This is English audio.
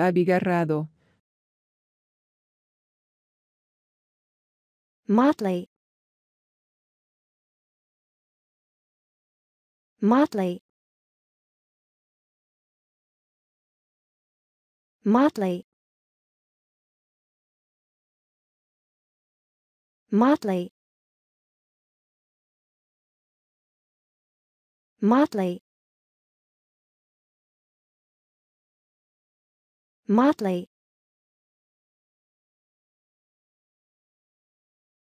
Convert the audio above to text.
abigarrado. Motley. Motley. Motley. Motley. Motley. Motley